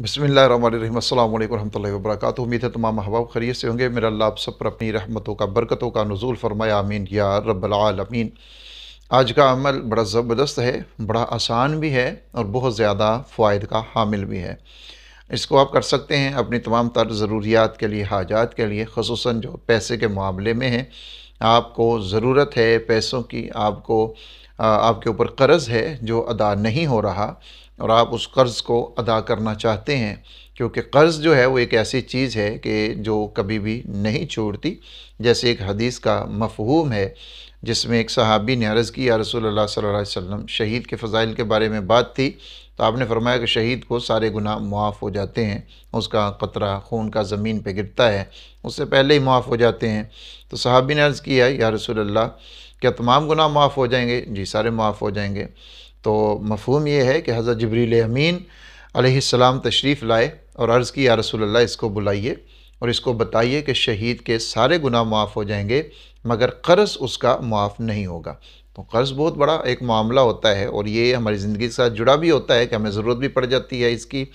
बसमिल वरक उम्मीद है तमाम अहबाब खरीद से होंगे मेरा अल्लाह आप सब पर अपनी रहमतों का बरकतों का नजूल फरमाया अमीन या रबालमीन आज का अमल बड़ा ज़बरदस्त है बड़ा आसान भी है और बहुत ज़्यादा फ़ायद का हामिल भी है इसको आप कर सकते हैं अपनी तमाम तर ज़रूरियात के लिए हाजात के लिए खसूस जो पैसे के मामले में है आपको ज़रूरत है पैसों की आपको आपके ऊपर कर्ज़ है जो अदा नहीं हो रहा और आप उस कर्ज़ को अदा करना चाहते हैं क्योंकि कर्ज़ जो है वो एक ऐसी चीज़ है कि जो कभी भी नहीं छोड़ती जैसे एक हदीस का मफहूम है जिसमें एक सहाबी ने अर्ज़ की या रसूल अल्लाह सल्लल्लाहु अलैहि वसल्लम शहीद के फ़ज़ाइल के बारे में बात थी तो आपने फरमाया कि शहीद को सारे गुनाह मुआफ़ हो जाते हैं उसका कतरा खून का ज़मीन पर गिरता है उससे पहले ही मुआफ़ हो जाते हैं तो सहाबी ने अर्ज़ किया या रसूल अल्लाह क्या तमाम गुनाह माफ़ हो जाएंगे जी सारे माफ़ हो जाएंगे तो मफहम यह है कि हज़रत जबरील अमीन आसमाम तशरीफ़ लाए और अर्ज़ की या रसूल इसको बुलाइए और इसको बताइए कि शहीद के सारे गुनाह माफ़ हो जाएंगे मगर कर्ज़ उसका माफ़ नहीं होगा तो कर्ज़ बहुत बड़ा एक मामला होता है और ये हमारी ज़िंदगी के साथ जुड़ा भी होता है कि हमें ज़रूरत भी पड़ जाती है इसकी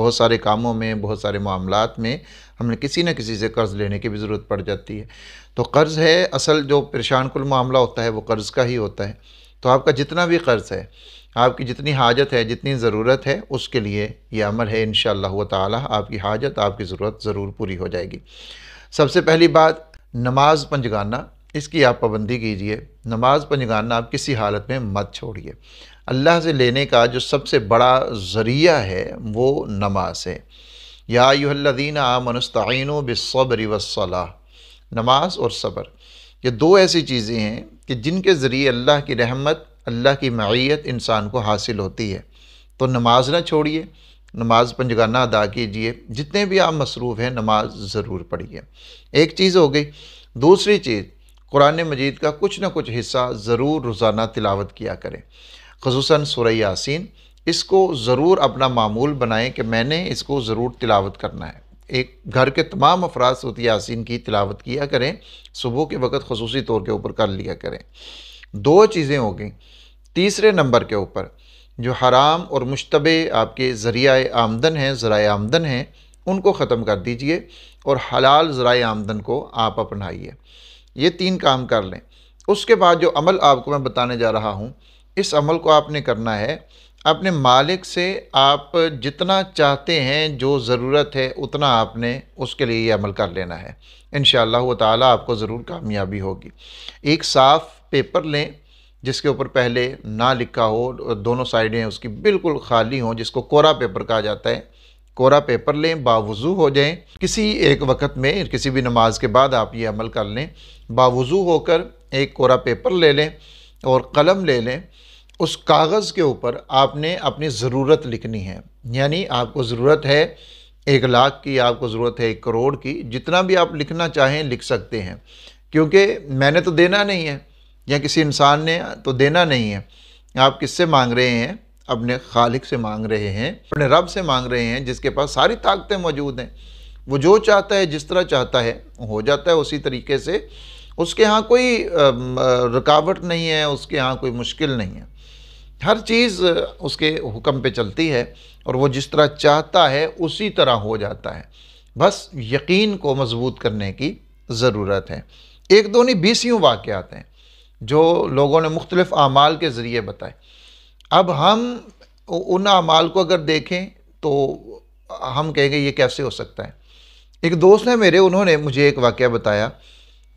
बहुत सारे कामों में बहुत सारे मामलों में हमें किसी न किसी से कर्ज़ लेने की भी ज़रूरत पड़ जाती है तो कर्ज़ है असल जो परेशान कुल मामला होता है वो कर्ज़ का ही होता है तो आपका जितना भी कर्ज़ है आपकी जितनी हाजत है जितनी ज़रूरत है उसके लिए यह अमल है इन ताला आपकी हाजत आपकी ज़रूरत ज़रूर पूरी हो जाएगी सबसे पहली बात नमाज पंजगाना इसकी आप पाबंदी कीजिए नमाज पंजगाना आप किसी हालत में मत छोड़िए अल्लाह से लेने का जो सबसे बड़ा ज़रिया है वो नमाज है या यूहल्लिन आमनस्तिन बब्र वसलाह नमाज और सब्र ये दो ऐसी चीज़ें हैं कि जिनके ज़रिए अल्लाह की रहमत अल्लाह की मैत इंसान को हासिल होती है तो नमाज ना छोड़िए नमाज पंजगाना अदा कीजिए जितने भी आप मसरूफ़ हैं नमाज ज़रूर पढ़िए एक चीज़ हो गई दूसरी चीज़ कुरान मजीद का कुछ ना कुछ हिस्सा ज़रूर रोज़ाना तिलावत किया करें खसूस सुर यासिन इसको ज़रूर अपना मामूल बनाएं कि मैंने इसको ज़रूर तिलावत करना है एक घर के तमाम अफराद सूत यासिन की तिलावत किया करें सुबह के वक़्त खसूसी तौर के ऊपर कर लिया करें दो चीज़ें हो गई तीसरे नंबर के ऊपर जो हराम और मुशतबे आपके ज़रिया आमदन हैं ज़रा आमदन हैं उनको ख़त्म कर दीजिए और हलाल ज़रा आमदन को आप अपनाइए ये तीन काम कर लें उसके बाद जो अमल आपको मैं बताने जा रहा हूँ इस अमल को आपने करना है अपने मालिक से आप जितना चाहते हैं जो ज़रूरत है उतना आपने उसके लिए ये अमल कर लेना है इन ताला तक ज़रूर कामयाबी होगी एक साफ़ पेपर लें जिसके ऊपर पहले ना लिखा हो दोनों साइडें उसकी बिल्कुल खाली हों जिसको कोरा पेपर कहा जाता है कोरा पेपर लें बावज़ू हो जाएं किसी एक वक्त में किसी भी नमाज के बाद आप ये अमल कर लें बावज़ू होकर एक कोरा पेपर ले लें और कलम ले लें उस कागज़ के ऊपर आपने अपनी ज़रूरत लिखनी है यानी आपको ज़रूरत है एक लाख की आपको ज़रूरत है एक करोड़ की जितना भी आप लिखना चाहें लिख सकते हैं क्योंकि मैंने तो देना नहीं है या किसी इंसान ने तो देना नहीं है आप किससे मांग रहे हैं अपने खालिक से मांग रहे हैं अपने रब से मांग रहे हैं जिसके पास सारी ताकतें मौजूद हैं वो जो चाहता है जिस तरह चाहता है हो जाता है उसी तरीके से उसके यहाँ कोई रुकावट नहीं है उसके यहाँ कोई मुश्किल नहीं है हर चीज़ उसके हुक्म पे चलती है और वो जिस तरह चाहता है उसी तरह हो जाता है बस यकीन को मजबूत करने की ज़रूरत है एक दो नहीं बीस यूँ हैं जो लोगों ने मुख्तलिफ़ अमाल के ज़रिए बताए अब हम उन अमाल को अगर देखें तो हम कहेंगे ये कैसे हो सकता है एक दोस्त है मेरे उन्होंने मुझे एक वाक़ बताया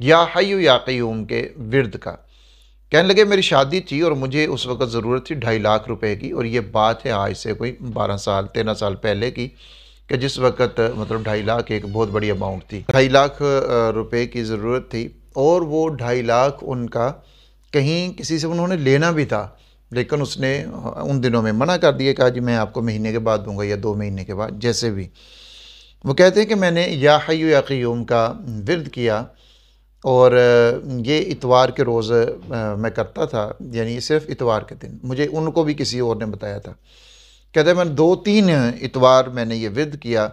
या हयु या क्यूम के विरद का कहने लगे मेरी शादी थी और मुझे उस वक्त ज़रूरत थी ढाई लाख रुपए की और ये बात है आज से कोई बारह साल तेरह साल पहले की कि जिस वक्त मतलब ढाई लाख एक बहुत बड़ी अमाउंट थी ढाई लाख रुपए की ज़रूरत थी और वो ढाई लाख उनका कहीं किसी से उन्होंने लेना भी था लेकिन उसने उन दिनों में मना कर दिया कहा जी मैं आपको महीने के बाद दूंगा या दो महीने के बाद जैसे भी वो कहते हैं कि मैंने या हयु या क्यूम का विरद किया और ये इतवार के रोज़ मैं करता था यानी सिर्फ इतवार के दिन मुझे उनको भी किसी और ने बताया था कहते मैंने दो तीन इतवार मैंने ये विरद किया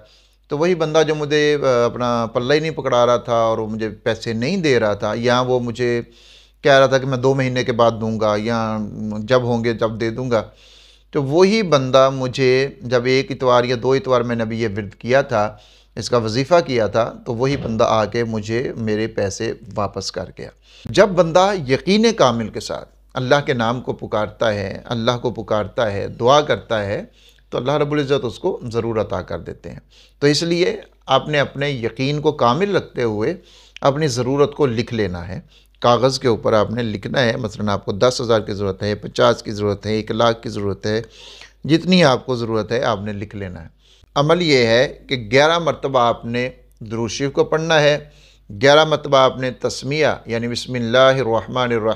तो वही बंदा जो मुझे अपना पल्ला ही नहीं पकड़ा रहा था और वो मुझे पैसे नहीं दे रहा था या वो मुझे कह रहा था कि मैं दो महीने के बाद दूंगा या जब होंगे जब दे दूंगा तो वही बंदा मुझे जब एक इतवार या दो इतवार मैंने अभी ये विरद किया था इसका वजीफ़ा किया था तो वही बंदा आके मुझे मेरे पैसे वापस कर गया जब बंदा यकीन कामिल के साथ अल्लाह के नाम को पुकारता है अल्लाह को पुकारता है दुआ करता है तो अल्लाह रबुल्ज़त उसको ज़रूर अता कर देते हैं तो इसलिए आपने अपने यकीन को कामिल रखते हुए अपनी ज़रूरत को लिख लेना है कागज़ के ऊपर आपने लिखना है मसलन आपको दस हज़ार की ज़रूरत है पचास की ज़रूरत है एक लाख की ज़रूरत है जितनी आपको ज़रूरत है आपने लिख लेना है अमल ये है कि ग्यारह मरतबा आपने दरूशिव को पढ़ना है ग्यारह मरतबा आपने तस्मिया यानी बसमिल्लर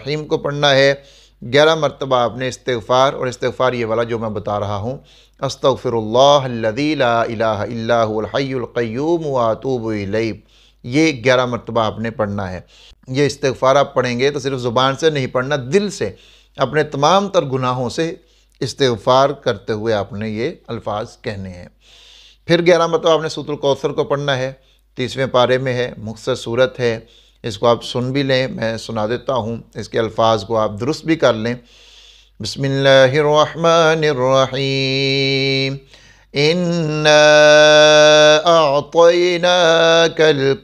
रहीम को पढ़ना है ग्यारह मरतबा आपने इस्तफ़ार और इस्तफ़ार ये वाला जो मैं बता रहा हूँ अस्तफ़िरल्लादीलाहय्यूम वातूब ये ग्यारह मरतबा आपने पढ़ना है ये इस्तफ़ार आप पढ़ेंगे तो सिर्फ ज़ुबान से नहीं पढ़ना दिल से अपने तमाम तर गुनाहों से इस्तफ़ार करते हुए आपने ये अल्फाज कहने हैं फिर ग्यारह मरतबा आपने सूत्र कौसर को पढ़ना है तीसवें पारे में है मुख्तर सूरत है इसको आप सुन भी लें मैं सुना देता हूँ इसके अल्फाज को आप दुरुस्त भी कर लें बसमीम इन्नाकल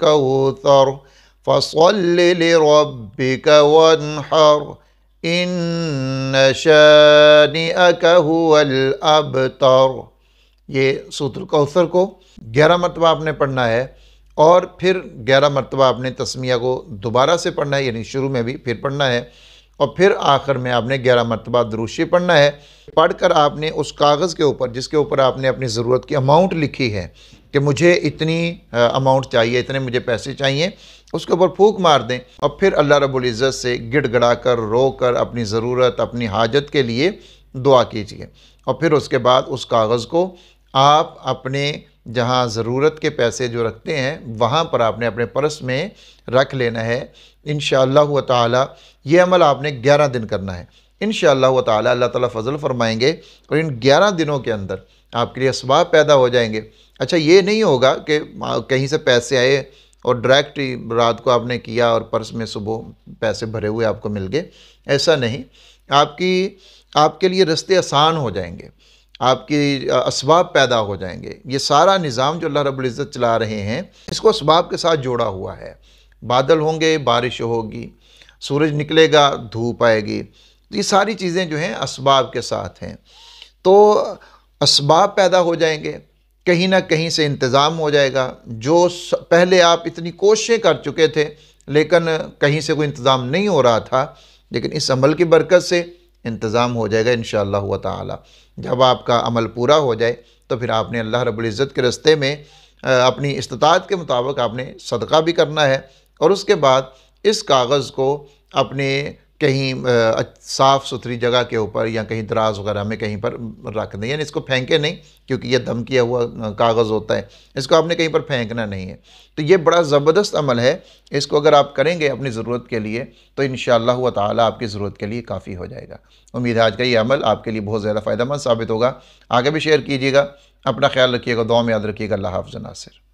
कौतर फसल रबिक वनहर इन शानी अकहुअल अबतर ये सूत्र कौसर को ग्यारह मरतबा आपने पढ़ना है और फिर ग्यारह मरतबा आपने तस्मिया को दोबारा से पढ़ना है यानी शुरू में भी फिर पढ़ना है और फिर आखिर में आपने ग्यारह मरतबा दरूशी पढ़ना है पढ़कर आपने उस कागज़ के ऊपर जिसके ऊपर आपने अपनी ज़रूरत की अमाउंट लिखी है कि मुझे इतनी अमाउंट चाहिए इतने मुझे पैसे चाहिए उसके ऊपर फूक मार दें और फिर अल्लाह रब्बुल इज़्ज़त से गड़ा कर रो कर अपनी ज़रूरत अपनी हाजत के लिए दुआ कीजिए और फिर उसके बाद उस कागज़ को आप अपने जहाँ ज़रूरत के पैसे जो रखते हैं वहाँ पर आपने अपने पर्स में रख लेना है इन शह ते अमल आपने ग्यारह दिन करना है इन शह अल्लाह ताला फजल फरमाएंगे और इन ग्यारह दिनों के अंदर आपके लिए इसबाब पैदा हो जाएंगे अच्छा ये नहीं होगा कि कहीं से पैसे आए और डायरेक्ट रात को आपने किया और पर्स में सुबह पैसे भरे हुए आपको मिल गए ऐसा नहीं आपकी आपके लिए रस्ते आसान हो जाएंगे आपकी इसबाब पैदा हो जाएंगे ये सारा निज़ाम जो अल्लाह रबुल्ज़त चला रहे हैं इसको इसबाब के साथ जोड़ा हुआ है बादल होंगे बारिश होगी सूरज निकलेगा धूप आएगी ये सारी चीज़ें जो हैं इसबाब के साथ हैं तो इसबाब पैदा हो जाएंगे कहीं ना कहीं से इंतज़ाम हो जाएगा जो पहले आप इतनी कोशिशें कर चुके थे लेकिन कहीं से कोई इंतज़ाम नहीं हो रहा था लेकिन इस अमल की बरकत से इंतज़ाम हो जाएगा इन ताला जब आपका अमल पूरा हो जाए तो फिर आपने अल्लाह रबुल्ज़त के रस्ते में अपनी इस्तात के मुताबिक आपने सदका भी करना है और उसके बाद इस कागज़ को अपने कहीं साफ़ सुथरी जगह के ऊपर या कहीं दराज वगैरह में कहीं पर रख दें यानी इसको फेंके नहीं क्योंकि ये दम किया हुआ कागज़ होता है इसको आपने कहीं पर फेंकना नहीं है तो ये बड़ा ज़बरदस्त अमल है इसको अगर आप करेंगे अपनी ज़रूरत के लिए तो इन हुआ ताली आपकी ज़रूरत के लिए काफ़ी हो जाएगा उम्मीद है आज का ये अमल आपके लिए बहुत ज़्यादा फ़ायदा मंद साबित होगा आगे भी शेयर कीजिएगा अपना ख्याल रखिएगा दुआ में याद रखिएगा अल्लाह हाफ़ नासिर